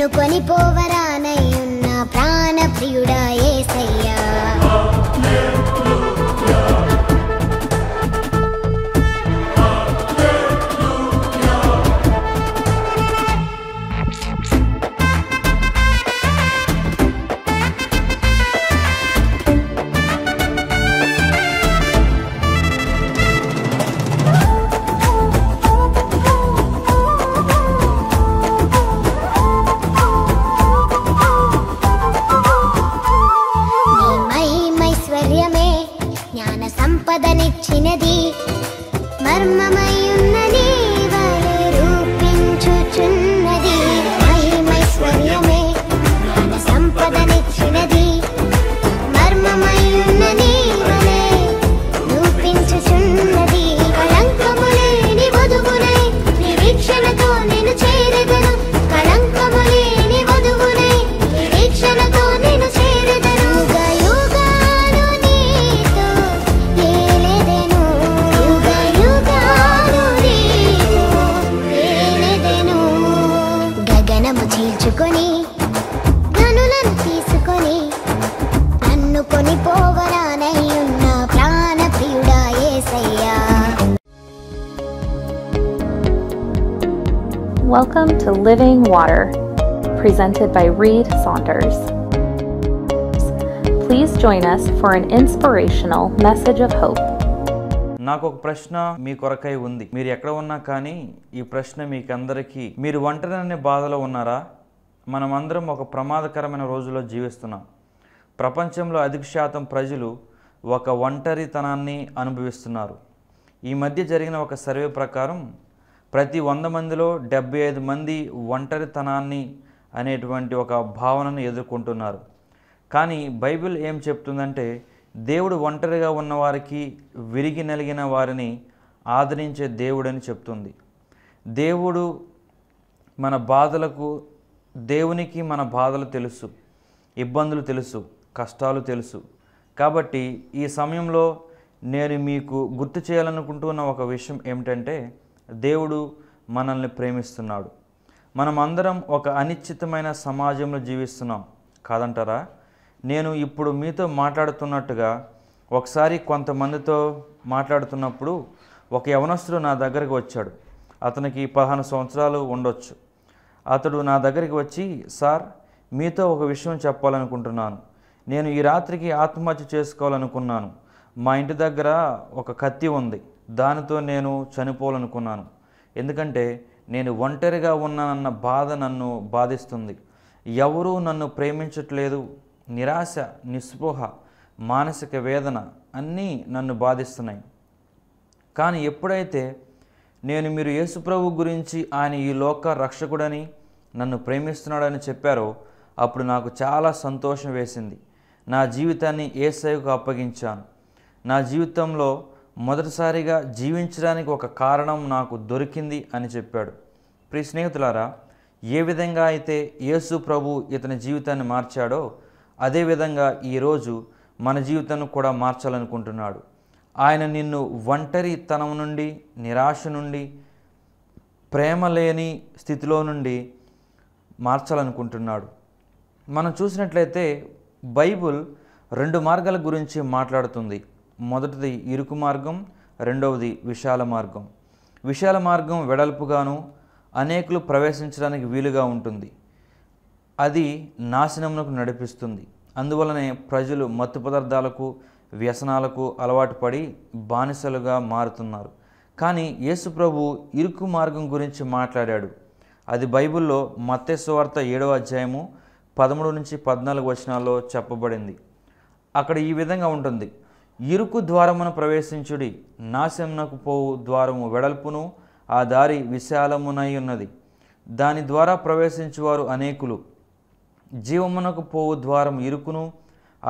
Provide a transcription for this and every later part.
నిన్ను కొనిపోవరా Water, presented by Reed Saunders. Please join us for an inspirational message of hope. నాకు ఒక ప్రశ్న మీ కొరకై ఉంది మీరు ఎక్కడ ఉన్నా కానీ ఈ ప్రశ్న మీకందరికీ మీరు ఒంటరిననే బాధలో ఉన్నారా మనమందరం ఒక ప్రమాదకరమైన రోజులో జీవిస్తున్నాం ప్రపంచంలో అధిక శాతం ప్రజలు ఒక ఒంటరితనాన్ని అనుభవిస్తున్నారు ఈ మధ్య జరిగిన ఒక సర్వే ప్రకారం ప్రతి వంద మందిలో డెబ్బై ఐదు మంది ఒంటరితనాన్ని అనేటువంటి ఒక భావనను ఎదుర్కొంటున్నారు కానీ బైబిల్ ఏం చెప్తుందంటే దేవుడు ఒంటరిగా ఉన్నవారికి విరిగి నలిగిన వారిని ఆదరించే దేవుడని చెప్తుంది దేవుడు మన బాధలకు దేవునికి మన బాధలు తెలుసు ఇబ్బందులు తెలుసు కష్టాలు తెలుసు కాబట్టి ఈ సమయంలో నేను మీకు గుర్తు చేయాలనుకుంటున్న ఒక విషయం ఏమిటంటే దేవుడు మనల్ని ప్రేమిస్తున్నాడు మనం అందరం ఒక అనిశ్చితమైన సమాజంలో జీవిస్తున్నాం కాదంటారా నేను ఇప్పుడు మీతో మాట్లాడుతున్నట్టుగా ఒకసారి కొంతమందితో మాట్లాడుతున్నప్పుడు ఒక యవనస్తుడు నా దగ్గరికి వచ్చాడు అతనికి పదహారు సంవత్సరాలు ఉండొచ్చు అతడు నా దగ్గరికి వచ్చి సార్ మీతో ఒక విషయం చెప్పాలనుకుంటున్నాను నేను ఈ రాత్రికి ఆత్మహత్య చేసుకోవాలనుకున్నాను మా ఇంటి దగ్గర ఒక కత్తి ఉంది దానితో నేను చనిపోవాలనుకున్నాను ఎందుకంటే నేను ఒంటరిగా ఉన్నానన్న బాధ నన్ను బాధిస్తుంది ఎవరూ నన్ను ప్రేమించట్లేదు నిరాశ నిస్పృహ మానసిక వేదన అన్నీ నన్ను బాధిస్తున్నాయి కానీ ఎప్పుడైతే నేను మీరు యేసుప్రభు గురించి ఆయన ఈ లోక రక్షకుడని నన్ను ప్రేమిస్తున్నాడని చెప్పారో అప్పుడు నాకు చాలా సంతోషం వేసింది నా జీవితాన్ని ఏసైకు అప్పగించాను నా జీవితంలో మొదటిసారిగా జీవించడానికి ఒక కారణం నాకు దొరికింది అని చెప్పాడు ప్రి స్నేహితులారా ఏ విధంగా అయితే యేసు ప్రభు ఇతని జీవితాన్ని మార్చాడో అదేవిధంగా ఈరోజు మన జీవితాన్ని కూడా మార్చాలనుకుంటున్నాడు ఆయన నిన్ను ఒంటరితనం నుండి నిరాశ నుండి ప్రేమ లేని స్థితిలో నుండి మార్చాలనుకుంటున్నాడు మనం చూసినట్లయితే బైబుల్ రెండు మార్గాల గురించి మాట్లాడుతుంది మొదటిది ఇరుకు మార్గం రెండవది విశాల మార్గం విశాల మార్గం వెడల్పుగాను అనేకులు ప్రవేశించడానికి వీలుగా ఉంటుంది అది నాశనమునకు నడిపిస్తుంది అందువలనే ప్రజలు మత్తు పదార్థాలకు వ్యసనాలకు అలవాటు పడి బానిసలుగా మారుతున్నారు కానీ యేసు ప్రభు ఇరుకు మార్గం గురించి మాట్లాడాడు అది బైబిల్లో వార్త ఏడవ అధ్యాయము పదమూడు నుంచి పద్నాలుగు వచనాల్లో చెప్పబడింది అక్కడ ఈ విధంగా ఉంటుంది ఇరుకు ద్వారమును ప్రవేశించుడి నాశమునకు పోవు ద్వారము వెడల్పును ఆ దారి విశాలమునై ఉన్నది దాని ద్వారా ప్రవేశించువారు అనేకులు జీవమునకు పోవు ద్వారం ఇరుకును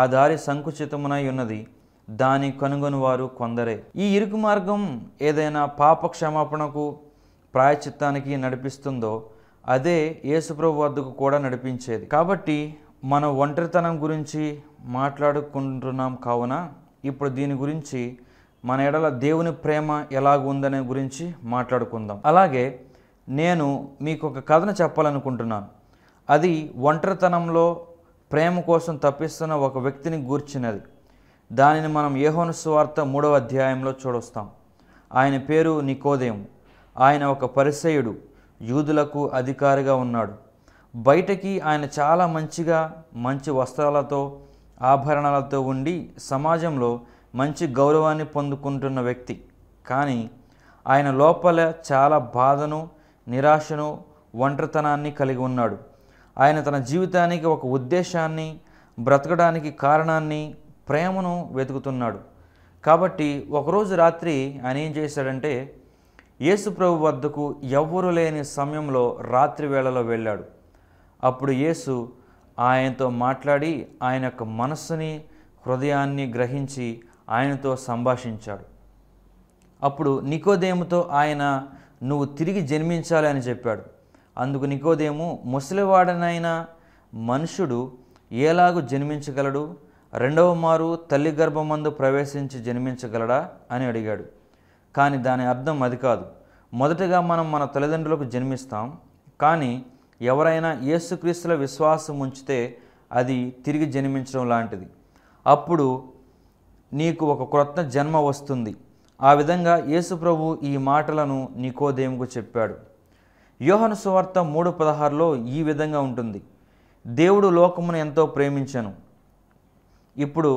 ఆ దారి సంకుచితమునై ఉన్నది దాని కనుగొనువారు కొందరే ఈ ఇరుకు మార్గం ఏదైనా పాప క్షమాపణకు ప్రాయచిత్తానికి నడిపిస్తుందో అదే యేసుప్రభు వద్దకు కూడా నడిపించేది కాబట్టి మన ఒంటరితనం గురించి మాట్లాడుకుంటున్నాం కావున ఇప్పుడు దీని గురించి మన ఎడల దేవుని ప్రేమ ఎలాగుందనే గురించి మాట్లాడుకుందాం అలాగే నేను మీకు ఒక కథను చెప్పాలనుకుంటున్నాను అది ఒంటరితనంలో ప్రేమ కోసం తప్పిస్తున్న ఒక వ్యక్తిని గూర్చినది దానిని మనం ఏహోను స్వార్థ మూడవ అధ్యాయంలో చూడొస్తాం ఆయన పేరు నికోదయం ఆయన ఒక పరిసయుడు యూదులకు అధికారిగా ఉన్నాడు బయటకి ఆయన చాలా మంచిగా మంచి వస్త్రాలతో ఆభరణాలతో ఉండి సమాజంలో మంచి గౌరవాన్ని పొందుకుంటున్న వ్యక్తి కానీ ఆయన లోపల చాలా బాధను నిరాశను ఒంటరితనాన్ని కలిగి ఉన్నాడు ఆయన తన జీవితానికి ఒక ఉద్దేశాన్ని బ్రతకడానికి కారణాన్ని ప్రేమను వెతుకుతున్నాడు కాబట్టి ఒకరోజు రాత్రి ఆయన ఏం చేశాడంటే యేసు ప్రభు వద్దకు ఎవ్వరూ లేని సమయంలో రాత్రి వేళలో వెళ్ళాడు అప్పుడు యేసు ఆయనతో మాట్లాడి ఆయన యొక్క మనస్సుని హృదయాన్ని గ్రహించి ఆయనతో సంభాషించాడు అప్పుడు నికోదేముతో ఆయన నువ్వు తిరిగి జన్మించాలి అని చెప్పాడు అందుకు నికోదేము ముసలివాడనైన మనుషుడు ఎలాగూ జన్మించగలడు రెండవ మారు తల్లి గర్భమందు ప్రవేశించి జన్మించగలడా అని అడిగాడు కానీ దాని అర్థం అది కాదు మొదటగా మనం మన తల్లిదండ్రులకు జన్మిస్తాం కానీ ఎవరైనా యేసుక్రీస్తుల విశ్వాసం ఉంచితే అది తిరిగి జన్మించడం లాంటిది అప్పుడు నీకు ఒక క్రొత్త జన్మ వస్తుంది ఆ విధంగా యేసు ప్రభు ఈ మాటలను నికోదేముకు చెప్పాడు యోహను సువార్త మూడు పదహారులో ఈ విధంగా ఉంటుంది దేవుడు లోకమును ఎంతో ప్రేమించను ఇప్పుడు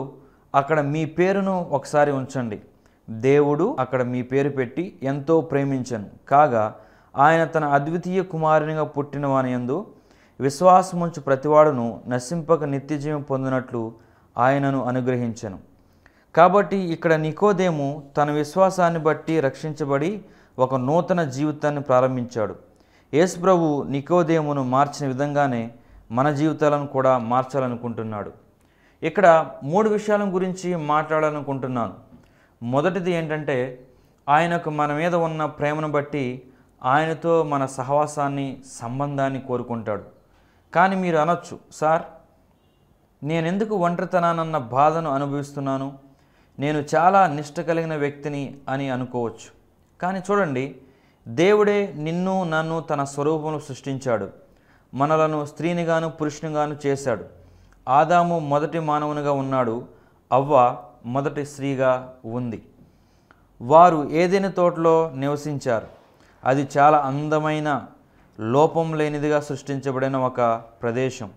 అక్కడ మీ పేరును ఒకసారి ఉంచండి దేవుడు అక్కడ మీ పేరు పెట్టి ఎంతో ప్రేమించను కాగా ఆయన తన అద్వితీయ కుమారునిగా పుట్టినవానియందు విశ్వాసముంచు ప్రతివాడును నశింపక నిత్యజీవం పొందినట్లు ఆయనను అనుగ్రహించను కాబట్టి ఇక్కడ నికోదేము తన విశ్వాసాన్ని బట్టి రక్షించబడి ఒక నూతన జీవితాన్ని ప్రారంభించాడు యేసు ప్రభు నికోదేమును మార్చిన విధంగానే మన జీవితాలను కూడా మార్చాలనుకుంటున్నాడు ఇక్కడ మూడు విషయాల గురించి మాట్లాడాలనుకుంటున్నాను మొదటిది ఏంటంటే ఆయనకు మన మీద ఉన్న ప్రేమను బట్టి ఆయనతో మన సహవాసాన్ని సంబంధాన్ని కోరుకుంటాడు కానీ మీరు అనొచ్చు సార్ నేనెందుకు ఒంటరితనానన్న బాధను అనుభవిస్తున్నాను నేను చాలా నిష్ట కలిగిన వ్యక్తిని అని అనుకోవచ్చు కానీ చూడండి దేవుడే నిన్ను నన్ను తన స్వరూపంలో సృష్టించాడు మనలను స్త్రీనిగాను పురుషునిగాను చేశాడు ఆదాము మొదటి మానవునిగా ఉన్నాడు అవ్వ మొదటి స్త్రీగా ఉంది వారు ఏదైనా తోటలో నివసించారు అది చాలా అందమైన లోపం లేనిదిగా సృష్టించబడిన ఒక ప్రదేశం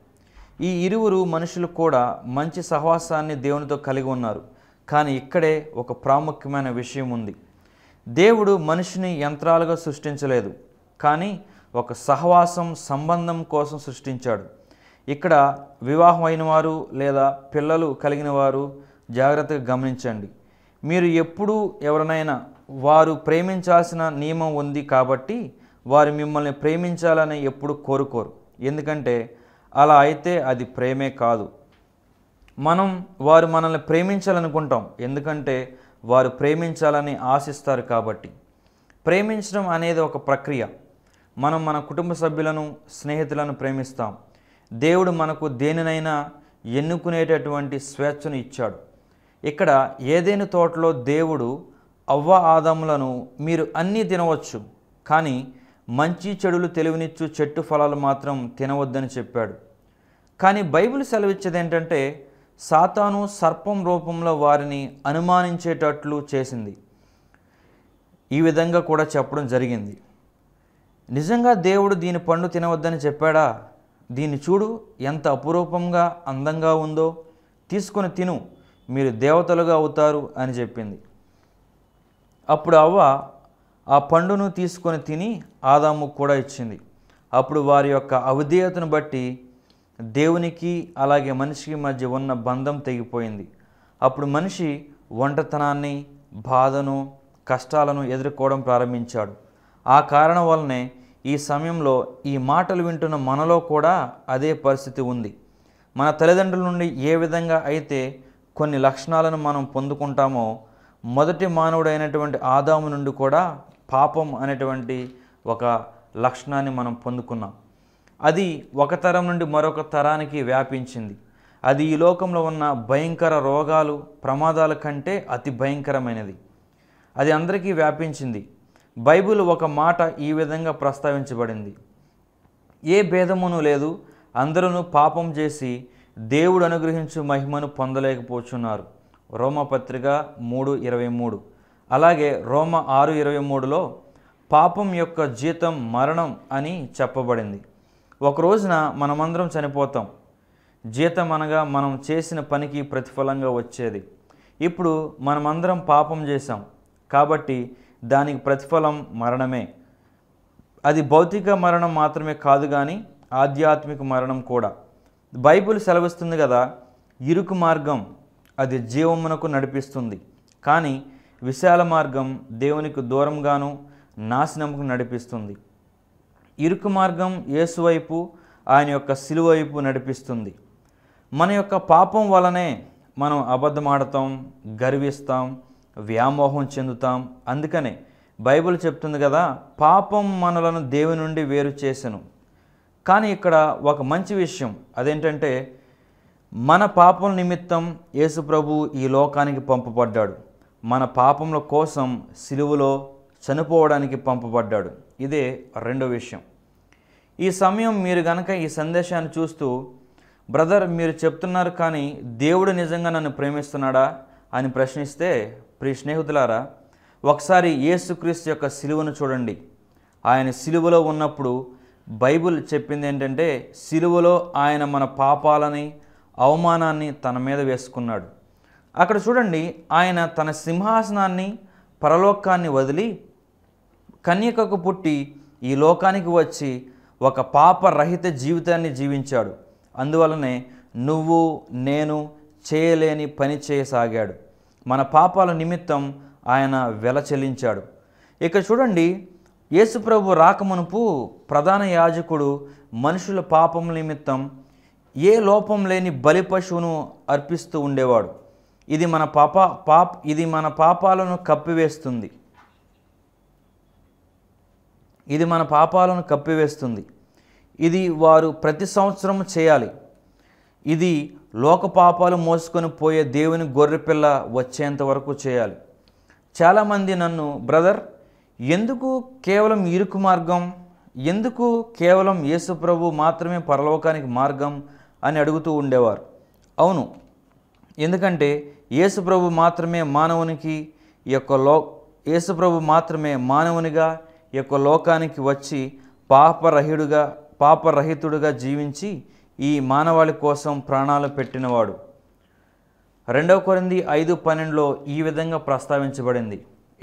ఈ ఇరువురు మనుషులు కూడా మంచి సహవాసాన్ని దేవునితో కలిగి ఉన్నారు కానీ ఇక్కడే ఒక ప్రాముఖ్యమైన విషయం ఉంది దేవుడు మనిషిని యంత్రాలుగా సృష్టించలేదు కానీ ఒక సహవాసం సంబంధం కోసం సృష్టించాడు ఇక్కడ వివాహం అయిన వారు లేదా పిల్లలు కలిగిన వారు జాగ్రత్తగా గమనించండి మీరు ఎప్పుడూ ఎవరినైనా వారు ప్రేమించాల్సిన నియమం ఉంది కాబట్టి వారు మిమ్మల్ని ప్రేమించాలని ఎప్పుడు కోరుకోరు ఎందుకంటే అలా అయితే అది ప్రేమే కాదు మనం వారు మనల్ని ప్రేమించాలనుకుంటాం ఎందుకంటే వారు ప్రేమించాలని ఆశిస్తారు కాబట్టి ప్రేమించడం అనేది ఒక ప్రక్రియ మనం మన కుటుంబ సభ్యులను స్నేహితులను ప్రేమిస్తాం దేవుడు మనకు దేనినైనా ఎన్నుకునేటటువంటి స్వేచ్ఛను ఇచ్చాడు ఇక్కడ ఏదేని తోటలో దేవుడు అవ్వ ఆదములను మీరు అన్నీ తినవచ్చు కానీ మంచి చెడులు తెలివినిచ్చు చెట్టు ఫలాలు మాత్రం తినవద్దని చెప్పాడు కానీ బైబిల్ సెలవిచ్చేది ఏంటంటే సాతాను సర్పం రూపంలో వారిని అనుమానించేటట్లు చేసింది ఈ విధంగా కూడా చెప్పడం జరిగింది నిజంగా దేవుడు దీని పండు తినవద్దని చెప్పాడా దీన్ని చూడు ఎంత అపురూపంగా అందంగా ఉందో తీసుకొని తిను మీరు దేవతలుగా అవుతారు అని చెప్పింది అప్పుడు అవ్వ ఆ పండును తీసుకొని తిని ఆదాము కూడా ఇచ్చింది అప్పుడు వారి యొక్క అవిధేయతను బట్టి దేవునికి అలాగే మనిషికి మధ్య ఉన్న బంధం తెగిపోయింది అప్పుడు మనిషి ఒంటతనాన్ని బాధను కష్టాలను ఎదుర్కోవడం ప్రారంభించాడు ఆ కారణం వల్లనే ఈ సమయంలో ఈ మాటలు వింటున్న మనలో కూడా అదే పరిస్థితి ఉంది మన తల్లిదండ్రుల నుండి ఏ విధంగా అయితే కొన్ని లక్షణాలను మనం పొందుకుంటామో మొదటి మానవుడైనటువంటి ఆదాము నుండి కూడా పాపం అనేటువంటి ఒక లక్షణాన్ని మనం పొందుకున్నాం అది ఒక తరం నుండి మరొక తరానికి వ్యాపించింది అది ఈ లోకంలో ఉన్న భయంకర రోగాలు ప్రమాదాల కంటే అతి భయంకరమైనది అది అందరికీ వ్యాపించింది బైబిల్ ఒక మాట ఈ విధంగా ప్రస్తావించబడింది ఏ భేదమును లేదు అందరూ పాపం చేసి దేవుడు అనుగ్రహించు మహిమను పొందలేకపోతున్నారు రోమపత్రిక మూడు ఇరవై మూడు అలాగే రోమ ఆరు ఇరవై మూడులో పాపం యొక్క జీతం మరణం అని చెప్పబడింది ఒక రోజున మనమందరం చనిపోతాం జీతం అనగా మనం చేసిన పనికి ప్రతిఫలంగా వచ్చేది ఇప్పుడు మనమందరం పాపం చేశాం కాబట్టి దానికి ప్రతిఫలం మరణమే అది భౌతిక మరణం మాత్రమే కాదు కానీ ఆధ్యాత్మిక మరణం కూడా బైబిల్ సెలవిస్తుంది కదా ఇరుకు మార్గం అది జీవమునకు నడిపిస్తుంది కానీ విశాల మార్గం దేవునికి దూరంగాను నాశనముకు నడిపిస్తుంది ఇరుకు మార్గం యేసువైపు ఆయన యొక్క సిలువైపు నడిపిస్తుంది మన యొక్క పాపం వలనే మనం అబద్ధమాడతాం గర్విస్తాం వ్యామోహం చెందుతాం అందుకనే బైబిల్ చెప్తుంది కదా పాపం మనలను దేవుని నుండి వేరు చేసెను కానీ ఇక్కడ ఒక మంచి విషయం అదేంటంటే మన పాపం నిమిత్తం ప్రభు ఈ లోకానికి పంపబడ్డాడు మన పాపముల కోసం సిలువలో చనిపోవడానికి పంపబడ్డాడు ఇదే రెండో విషయం ఈ సమయం మీరు గనక ఈ సందేశాన్ని చూస్తూ బ్రదర్ మీరు చెప్తున్నారు కానీ దేవుడు నిజంగా నన్ను ప్రేమిస్తున్నాడా అని ప్రశ్నిస్తే ప్రియ స్నేహితులారా ఒకసారి యేసుక్రీస్తు యొక్క సిలువను చూడండి ఆయన సిలువలో ఉన్నప్పుడు బైబుల్ చెప్పింది ఏంటంటే సిలువలో ఆయన మన పాపాలని అవమానాన్ని తన మీద వేసుకున్నాడు అక్కడ చూడండి ఆయన తన సింహాసనాన్ని పరలోకాన్ని వదిలి కన్యకకు పుట్టి ఈ లోకానికి వచ్చి ఒక పాపరహిత జీవితాన్ని జీవించాడు అందువలనే నువ్వు నేను చేయలేని పని చేయసాగాడు మన పాపాల నిమిత్తం ఆయన వెల చెల్లించాడు ఇక చూడండి యేసుప్రభు రాకమునుపు ప్రధాన యాజకుడు మనుషుల పాపం నిమిత్తం ఏ లోపం లేని బలి పశువును అర్పిస్తూ ఉండేవాడు ఇది మన పాప పాప్ ఇది మన పాపాలను కప్పివేస్తుంది ఇది మన పాపాలను కప్పివేస్తుంది ఇది వారు ప్రతి సంవత్సరం చేయాలి ఇది లోక పాపాలు మోసుకొని పోయే దేవుని గొర్రెపిల్ల వచ్చేంత వరకు చేయాలి చాలామంది నన్ను బ్రదర్ ఎందుకు కేవలం ఇరుకు మార్గం ఎందుకు కేవలం యేసుప్రభు మాత్రమే పరలోకానికి మార్గం అని అడుగుతూ ఉండేవారు అవును ఎందుకంటే యేసుప్రభు మాత్రమే మానవునికి ఈ యొక్క లో యేసుప్రభు మాత్రమే మానవునిగా ఈ యొక్క లోకానికి వచ్చి పాపరహిడుగా పాపరహితుడుగా జీవించి ఈ మానవాళి కోసం ప్రాణాలు పెట్టినవాడు రెండవ కొరింది ఐదు పన్నెండులో ఈ విధంగా ప్రస్తావించబడింది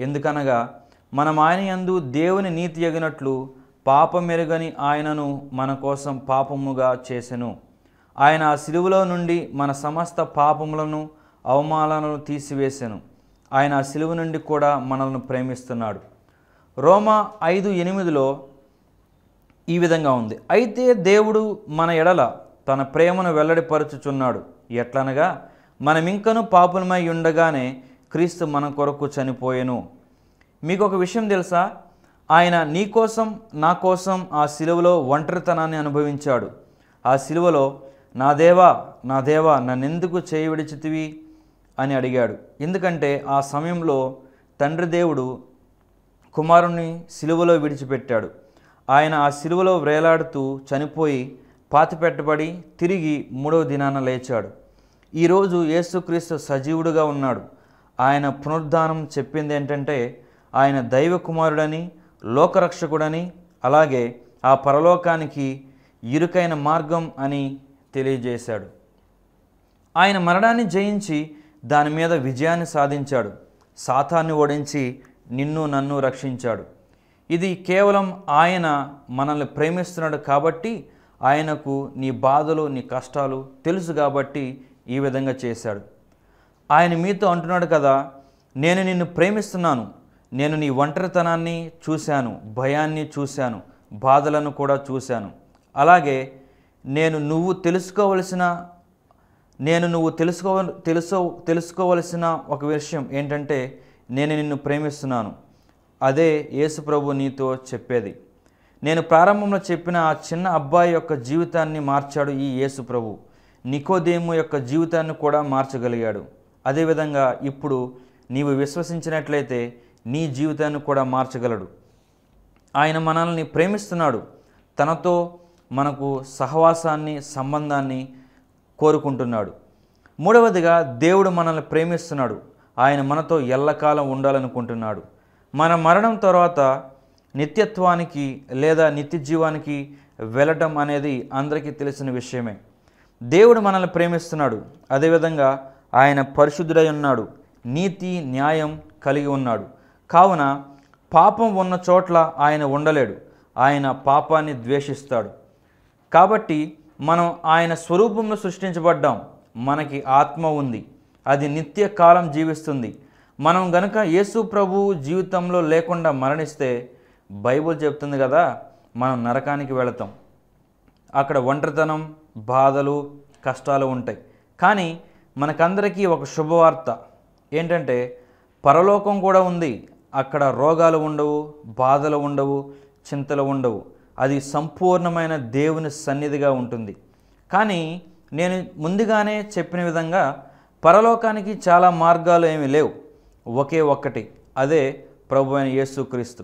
ఎందుకనగా మనం ఆయన యందు దేవుని నీతి ఎగినట్లు పాపమెరుగని ఆయనను మన కోసం పాపముగా చేసెను ఆయన ఆ సిలువలో నుండి మన సమస్త పాపములను అవమానాలను తీసివేశాను ఆయన ఆ సిలువ నుండి కూడా మనల్ని ప్రేమిస్తున్నాడు రోమా ఐదు ఎనిమిదిలో ఈ విధంగా ఉంది అయితే దేవుడు మన ఎడల తన ప్రేమను వెల్లడిపరచుచున్నాడు ఎట్లనగా మనమింకను పాపులమై ఉండగానే క్రీస్తు మన కొరకు చనిపోయాను మీకు ఒక విషయం తెలుసా ఆయన నీ కోసం నా కోసం ఆ సిలువలో ఒంటరితనాన్ని అనుభవించాడు ఆ సిలువలో నా దేవా నా దేవా నన్నెందుకు చేయి విడిచితివి అని అడిగాడు ఎందుకంటే ఆ సమయంలో తండ్రి దేవుడు కుమారుణ్ణి సిలువలో విడిచిపెట్టాడు ఆయన ఆ సిలువలో వ్రేలాడుతూ చనిపోయి పాతిపెట్టబడి తిరిగి మూడవ దినాన లేచాడు ఈరోజు యేసుక్రీస్తు సజీవుడుగా ఉన్నాడు ఆయన పునరుద్ధానం చెప్పింది ఏంటంటే ఆయన దైవ కుమారుడని లోకరక్షకుడని అలాగే ఆ పరలోకానికి ఇరుకైన మార్గం అని తెలియజేశాడు ఆయన మరణాన్ని జయించి దాని మీద విజయాన్ని సాధించాడు సాతాన్ని ఓడించి నిన్ను నన్ను రక్షించాడు ఇది కేవలం ఆయన మనల్ని ప్రేమిస్తున్నాడు కాబట్టి ఆయనకు నీ బాధలు నీ కష్టాలు తెలుసు కాబట్టి ఈ విధంగా చేశాడు ఆయన మీతో అంటున్నాడు కదా నేను నిన్ను ప్రేమిస్తున్నాను నేను నీ ఒంటరితనాన్ని చూశాను భయాన్ని చూశాను బాధలను కూడా చూశాను అలాగే నేను నువ్వు తెలుసుకోవలసిన నేను నువ్వు తెలుసుకోవ తెలుసు తెలుసుకోవలసిన ఒక విషయం ఏంటంటే నేను నిన్ను ప్రేమిస్తున్నాను అదే యేసు ప్రభు నీతో చెప్పేది నేను ప్రారంభంలో చెప్పిన ఆ చిన్న అబ్బాయి యొక్క జీవితాన్ని మార్చాడు ఈ యేసు ప్రభు నికోదేము యొక్క జీవితాన్ని కూడా మార్చగలిగాడు అదేవిధంగా ఇప్పుడు నీవు విశ్వసించినట్లయితే నీ జీవితాన్ని కూడా మార్చగలడు ఆయన మనల్ని ప్రేమిస్తున్నాడు తనతో మనకు సహవాసాన్ని సంబంధాన్ని కోరుకుంటున్నాడు మూడవదిగా దేవుడు మనల్ని ప్రేమిస్తున్నాడు ఆయన మనతో ఎల్లకాలం ఉండాలనుకుంటున్నాడు మన మరణం తర్వాత నిత్యత్వానికి లేదా నిత్య జీవానికి వెళ్ళటం అనేది అందరికీ తెలిసిన విషయమే దేవుడు మనల్ని ప్రేమిస్తున్నాడు అదేవిధంగా ఆయన పరిశుద్ధుడై ఉన్నాడు నీతి న్యాయం కలిగి ఉన్నాడు కావున పాపం ఉన్న చోట్ల ఆయన ఉండలేడు ఆయన పాపాన్ని ద్వేషిస్తాడు కాబట్టి మనం ఆయన స్వరూపంలో సృష్టించబడ్డాం మనకి ఆత్మ ఉంది అది నిత్య కాలం జీవిస్తుంది మనం గనక యేసు ప్రభు జీవితంలో లేకుండా మరణిస్తే బైబుల్ చెప్తుంది కదా మనం నరకానికి వెళతాం అక్కడ ఒంటరితనం బాధలు కష్టాలు ఉంటాయి కానీ మనకందరికీ ఒక శుభవార్త ఏంటంటే పరలోకం కూడా ఉంది అక్కడ రోగాలు ఉండవు బాధలు ఉండవు చింతలు ఉండవు అది సంపూర్ణమైన దేవుని సన్నిధిగా ఉంటుంది కానీ నేను ముందుగానే చెప్పిన విధంగా పరలోకానికి చాలా మార్గాలు ఏమీ లేవు ఒకే ఒక్కటి అదే ప్రభు అయిన యేసుక్రీస్తు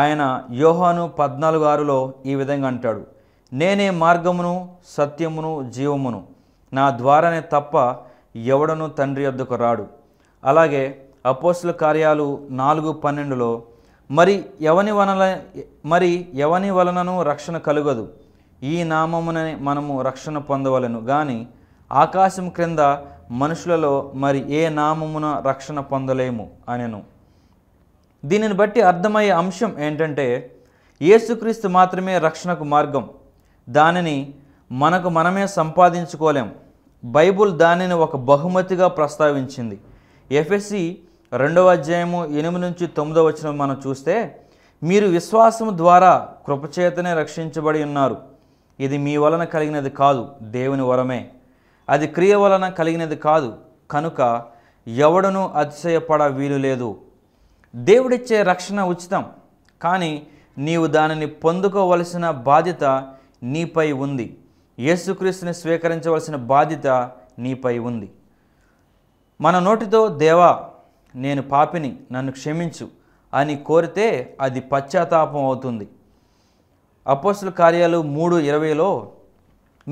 ఆయన యోహాను పద్నాలుగు ఆరులో ఈ విధంగా అంటాడు నేనే మార్గమును సత్యమును జీవమును నా ద్వారానే తప్ప ఎవడను తండ్రి వద్దకు రాడు అలాగే అపోస్ల కార్యాలు నాలుగు పన్నెండులో మరి ఎవని వనల మరి ఎవని వలనను రక్షణ కలుగదు ఈ నామమునని మనము రక్షణ పొందవలను కానీ ఆకాశం క్రింద మనుషులలో మరి ఏ నామమున రక్షణ పొందలేము అనెను దీనిని బట్టి అర్థమయ్యే అంశం ఏంటంటే యేసుక్రీస్తు మాత్రమే రక్షణకు మార్గం దానిని మనకు మనమే సంపాదించుకోలేం బైబుల్ దానిని ఒక బహుమతిగా ప్రస్తావించింది ఎఫ్ఎస్సి రెండవ అధ్యాయము ఎనిమిది నుంచి తొమ్మిదో వచ్చిన మనం చూస్తే మీరు విశ్వాసము ద్వారా కృపచేతనే రక్షించబడి ఉన్నారు ఇది మీ వలన కలిగినది కాదు దేవుని వరమే అది క్రియ వలన కలిగినది కాదు కనుక ఎవడను అతిశయపడ వీలు లేదు దేవుడిచ్చే రక్షణ ఉచితం కానీ నీవు దానిని పొందుకోవలసిన బాధ్యత నీపై ఉంది యేసుక్రీస్తుని స్వీకరించవలసిన బాధ్యత నీపై ఉంది మన నోటితో దేవా నేను పాపిని నన్ను క్షమించు అని కోరితే అది పశ్చాత్తాపం అవుతుంది అపోస్తుల కార్యాలు మూడు ఇరవైలో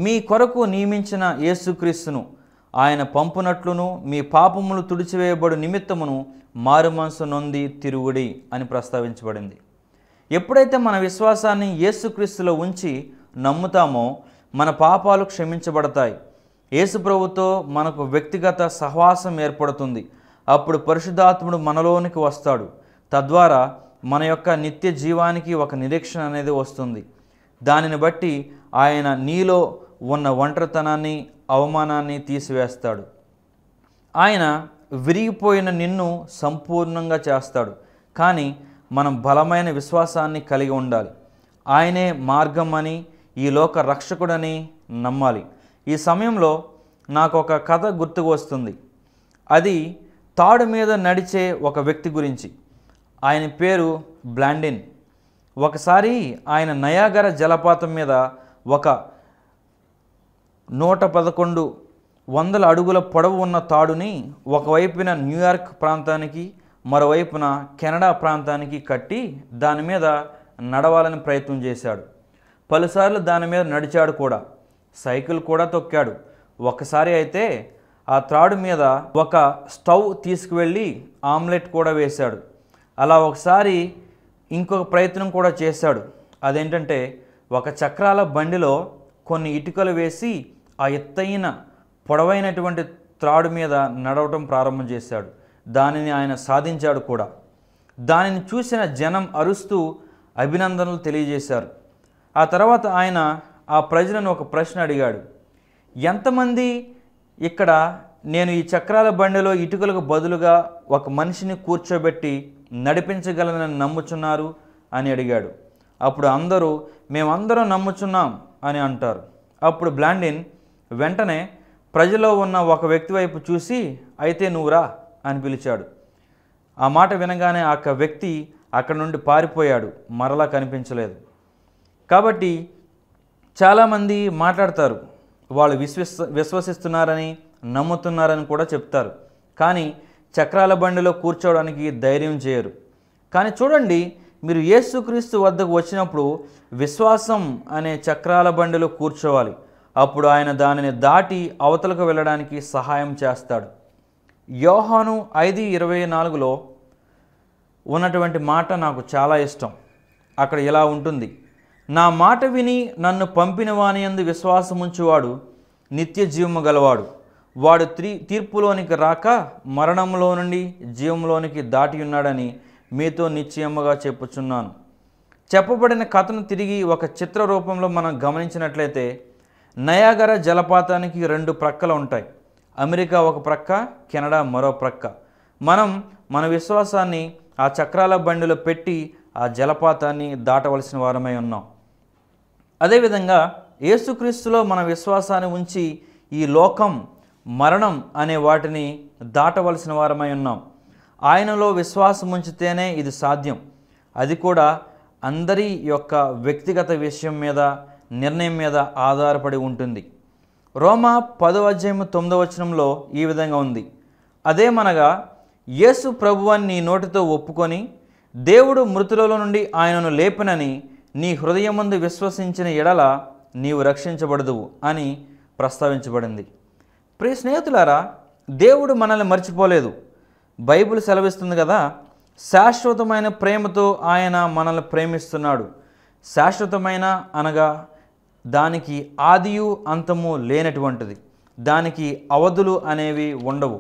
మీ కొరకు నియమించిన యేసుక్రీస్తును ఆయన పంపునట్లును మీ పాపములు తుడిచివేయబడు నిమిత్తమును మారు మనసు నొంది తిరుగుడి అని ప్రస్తావించబడింది ఎప్పుడైతే మన విశ్వాసాన్ని యేసుక్రీస్తులో ఉంచి నమ్ముతామో మన పాపాలు క్షమించబడతాయి యేసు ప్రభుతో మనకు వ్యక్తిగత సహవాసం ఏర్పడుతుంది అప్పుడు పరిశుద్ధాత్ముడు మనలోనికి వస్తాడు తద్వారా మన యొక్క నిత్య జీవానికి ఒక నిరీక్షణ అనేది వస్తుంది దానిని బట్టి ఆయన నీలో ఉన్న ఒంటరితనాన్ని అవమానాన్ని తీసివేస్తాడు ఆయన విరిగిపోయిన నిన్ను సంపూర్ణంగా చేస్తాడు కానీ మనం బలమైన విశ్వాసాన్ని కలిగి ఉండాలి ఆయనే మార్గం అని ఈ లోక రక్షకుడని నమ్మాలి ఈ సమయంలో నాకు ఒక కథ గుర్తుకు వస్తుంది అది తాడు మీద నడిచే ఒక వ్యక్తి గురించి ఆయన పేరు బ్లాండిన్ ఒకసారి ఆయన నయాగర జలపాతం మీద ఒక నూట పదకొండు వందల అడుగుల పొడవు ఉన్న తాడుని ఒకవైపున న్యూయార్క్ ప్రాంతానికి మరోవైపున కెనడా ప్రాంతానికి కట్టి దాని మీద నడవాలని ప్రయత్నం చేశాడు పలుసార్లు దాని మీద నడిచాడు కూడా సైకిల్ కూడా తొక్కాడు ఒకసారి అయితే ఆ త్రాడు మీద ఒక స్టవ్ తీసుకువెళ్ళి ఆమ్లెట్ కూడా వేశాడు అలా ఒకసారి ఇంకొక ప్రయత్నం కూడా చేశాడు అదేంటంటే ఒక చక్రాల బండిలో కొన్ని ఇటుకలు వేసి ఆ ఎత్తైన పొడవైనటువంటి త్రాడు మీద నడవటం ప్రారంభం చేశాడు దానిని ఆయన సాధించాడు కూడా దానిని చూసిన జనం అరుస్తూ అభినందనలు తెలియజేశారు ఆ తర్వాత ఆయన ఆ ప్రజలను ఒక ప్రశ్న అడిగాడు ఎంతమంది ఇక్కడ నేను ఈ చక్రాల బండిలో ఇటుకలకు బదులుగా ఒక మనిషిని కూర్చోబెట్టి నడిపించగలనని నమ్ముచున్నారు అని అడిగాడు అప్పుడు అందరూ మేమందరం నమ్ముచున్నాం అని అంటారు అప్పుడు బ్లాండిన్ వెంటనే ప్రజలో ఉన్న ఒక వ్యక్తి వైపు చూసి అయితే నువ్వురా అని పిలిచాడు ఆ మాట వినగానే ఆ వ్యక్తి అక్కడ నుండి పారిపోయాడు మరలా కనిపించలేదు కాబట్టి చాలామంది మాట్లాడతారు వాళ్ళు విశ్వస్ విశ్వసిస్తున్నారని నమ్ముతున్నారని కూడా చెప్తారు కానీ చక్రాల బండిలో కూర్చోవడానికి ధైర్యం చేయరు కానీ చూడండి మీరు యేసుక్రీస్తు వద్దకు వచ్చినప్పుడు విశ్వాసం అనే చక్రాల బండిలో కూర్చోవాలి అప్పుడు ఆయన దానిని దాటి అవతలకు వెళ్ళడానికి సహాయం చేస్తాడు యోహాను ఐదు ఇరవై నాలుగులో ఉన్నటువంటి మాట నాకు చాలా ఇష్టం అక్కడ ఇలా ఉంటుంది నా మాట విని నన్ను పంపిన వానియందు విశ్వాసముంచువాడు నిత్య జీవము గలవాడు వాడు త్రీ తీర్పులోనికి రాక మరణంలో నుండి జీవంలోనికి దాటి ఉన్నాడని మీతో నిశ్చయముగా చెప్పుచున్నాను చెప్పబడిన కథను తిరిగి ఒక చిత్ర రూపంలో మనం గమనించినట్లయితే నయాగర జలపాతానికి రెండు ప్రక్కలు ఉంటాయి అమెరికా ఒక ప్రక్క కెనడా మరో ప్రక్క మనం మన విశ్వాసాన్ని ఆ చక్రాల బండిలో పెట్టి ఆ జలపాతాన్ని దాటవలసిన వారమై ఉన్నాం అదేవిధంగా ఏసుక్రీస్తులో మన విశ్వాసాన్ని ఉంచి ఈ లోకం మరణం అనే వాటిని దాటవలసిన వారమై ఉన్నాం ఆయనలో విశ్వాసం ఉంచితేనే ఇది సాధ్యం అది కూడా అందరి యొక్క వ్యక్తిగత విషయం మీద నిర్ణయం మీద ఆధారపడి ఉంటుంది రోమా పదో అధ్యాయం తొమ్మిదో వచనంలో ఈ విధంగా ఉంది అదేమనగా యేసు ప్రభువాన్ని నీ నోటితో ఒప్పుకొని దేవుడు మృతులలో నుండి ఆయనను లేపనని నీ హృదయమందు విశ్వసించిన ఎడల నీవు రక్షించబడదువు అని ప్రస్తావించబడింది ప్రియ స్నేహితులారా దేవుడు మనల్ని మర్చిపోలేదు బైబిల్ సెలవిస్తుంది కదా శాశ్వతమైన ప్రేమతో ఆయన మనల్ని ప్రేమిస్తున్నాడు శాశ్వతమైన అనగా దానికి ఆదియు అంతము లేనటువంటిది దానికి అవధులు అనేవి ఉండవు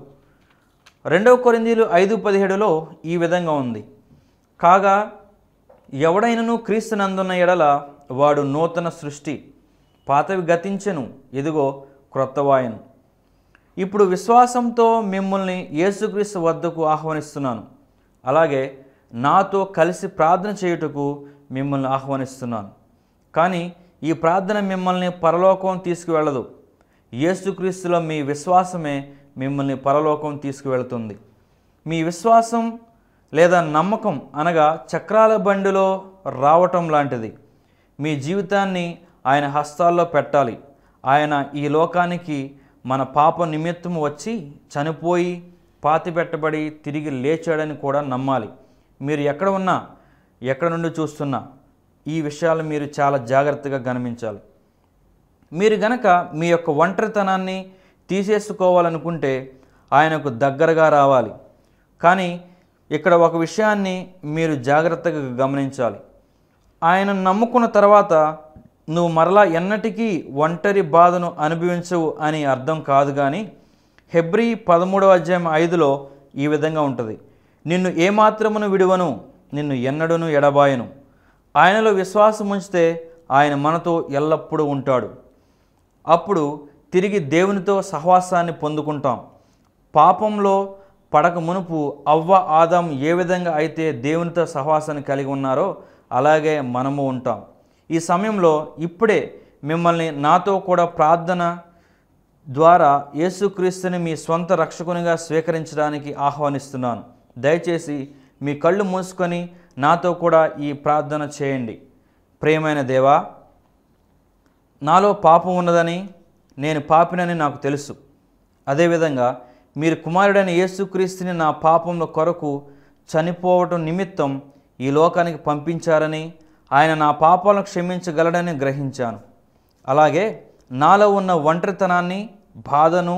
రెండవ కొరిందీలు ఐదు పదిహేడులో ఈ విధంగా ఉంది కాగా ఎవడైనను నందున్న ఎడల వాడు నూతన సృష్టి పాతవి గతించెను ఇదిగో క్రొత్తవాయను ఇప్పుడు విశ్వాసంతో మిమ్మల్ని యేసుక్రీస్తు వద్దకు ఆహ్వానిస్తున్నాను అలాగే నాతో కలిసి ప్రార్థన చేయుటకు మిమ్మల్ని ఆహ్వానిస్తున్నాను కానీ ఈ ప్రార్థన మిమ్మల్ని పరలోకం తీసుకువెళ్ళదు యేసుక్రీస్తులో మీ విశ్వాసమే మిమ్మల్ని పరలోకం తీసుకువెళుతుంది మీ విశ్వాసం లేదా నమ్మకం అనగా చక్రాల బండిలో రావటం లాంటిది మీ జీవితాన్ని ఆయన హస్తాల్లో పెట్టాలి ఆయన ఈ లోకానికి మన పాప నిమిత్తము వచ్చి చనిపోయి పాతిపెట్టబడి తిరిగి లేచాడని కూడా నమ్మాలి మీరు ఎక్కడ ఉన్నా ఎక్కడ నుండి చూస్తున్నా ఈ విషయాలు మీరు చాలా జాగ్రత్తగా గమనించాలి మీరు గనక మీ యొక్క ఒంటరితనాన్ని తీసేసుకోవాలనుకుంటే ఆయనకు దగ్గరగా రావాలి కానీ ఇక్కడ ఒక విషయాన్ని మీరు జాగ్రత్తగా గమనించాలి ఆయన నమ్ముకున్న తర్వాత నువ్వు మరలా ఎన్నటికీ ఒంటరి బాధను అనుభవించవు అని అర్థం కాదు కానీ హెబ్రి పదమూడవ అధ్యాయం ఐదులో ఈ విధంగా ఉంటుంది నిన్ను ఏమాత్రమును విడువను నిన్ను ఎన్నడూను ఎడబాయను ఆయనలో విశ్వాసం ఉంచితే ఆయన మనతో ఎల్లప్పుడూ ఉంటాడు అప్పుడు తిరిగి దేవునితో సహవాసాన్ని పొందుకుంటాం పాపంలో పడక మునుపు అవ్వ ఆదాం ఏ విధంగా అయితే దేవునితో సహవాసాన్ని కలిగి ఉన్నారో అలాగే మనము ఉంటాం ఈ సమయంలో ఇప్పుడే మిమ్మల్ని నాతో కూడా ప్రార్థన ద్వారా యేసుక్రీస్తుని మీ సొంత రక్షకునిగా స్వీకరించడానికి ఆహ్వానిస్తున్నాను దయచేసి మీ కళ్ళు మూసుకొని నాతో కూడా ఈ ప్రార్థన చేయండి ప్రేమైన దేవా నాలో పాపం ఉన్నదని నేను పాపినని నాకు తెలుసు అదేవిధంగా మీరు కుమారుడైన యేసుక్రీస్తుని నా పాపముల కొరకు చనిపోవటం నిమిత్తం ఈ లోకానికి పంపించారని ఆయన నా పాపాలను క్షమించగలడని గ్రహించాను అలాగే నాలో ఉన్న ఒంటరితనాన్ని బాధను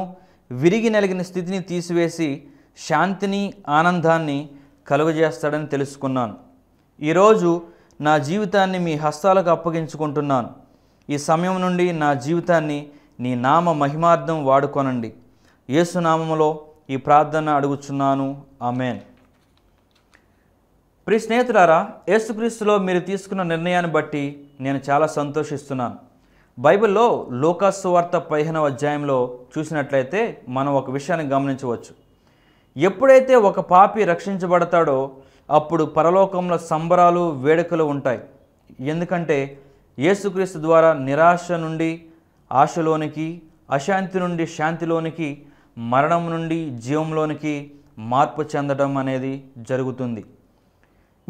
విరిగి నలిగిన స్థితిని తీసివేసి శాంతిని ఆనందాన్ని కలుగజేస్తాడని తెలుసుకున్నాను ఈరోజు నా జీవితాన్ని మీ హస్తాలకు అప్పగించుకుంటున్నాను ఈ సమయం నుండి నా జీవితాన్ని నీ నామ మహిమార్థం వాడుకోనండి యేసునామములో ఈ ప్రార్థన అడుగుచున్నాను ఆమెన్ ప్రి స్నేహితులారా యేసుక్రీస్తులో మీరు తీసుకున్న నిర్ణయాన్ని బట్టి నేను చాలా సంతోషిస్తున్నాను బైబిల్లో లోకాసు వార్త పదిహేనవ అధ్యాయంలో చూసినట్లయితే మనం ఒక విషయాన్ని గమనించవచ్చు ఎప్పుడైతే ఒక పాపి రక్షించబడతాడో అప్పుడు పరలోకంలో సంబరాలు వేడుకలు ఉంటాయి ఎందుకంటే యేసుక్రీస్తు ద్వారా నిరాశ నుండి ఆశలోనికి అశాంతి నుండి శాంతిలోనికి మరణం నుండి జీవంలోనికి మార్పు చెందడం అనేది జరుగుతుంది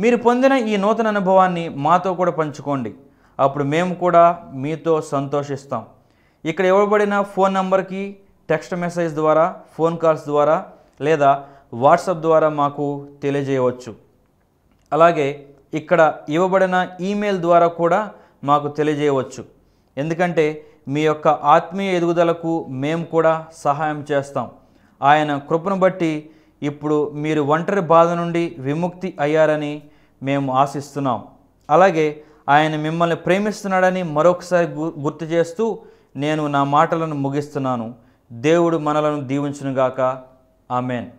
మీరు పొందిన ఈ నూతన అనుభవాన్ని మాతో కూడా పంచుకోండి అప్పుడు మేము కూడా మీతో సంతోషిస్తాం ఇక్కడ ఇవ్వబడిన ఫోన్ నంబర్కి టెక్స్ట్ మెసేజ్ ద్వారా ఫోన్ కాల్స్ ద్వారా లేదా వాట్సాప్ ద్వారా మాకు తెలియజేయవచ్చు అలాగే ఇక్కడ ఇవ్వబడిన ఈమెయిల్ ద్వారా కూడా మాకు తెలియజేయవచ్చు ఎందుకంటే మీ యొక్క ఆత్మీయ ఎదుగుదలకు మేము కూడా సహాయం చేస్తాం ఆయన కృపను బట్టి ఇప్పుడు మీరు ఒంటరి బాధ నుండి విముక్తి అయ్యారని మేము ఆశిస్తున్నాం అలాగే ఆయన మిమ్మల్ని ప్రేమిస్తున్నాడని మరొకసారి గుర్తు చేస్తూ నేను నా మాటలను ముగిస్తున్నాను దేవుడు మనలను దీవించునుగాక ఆమెన్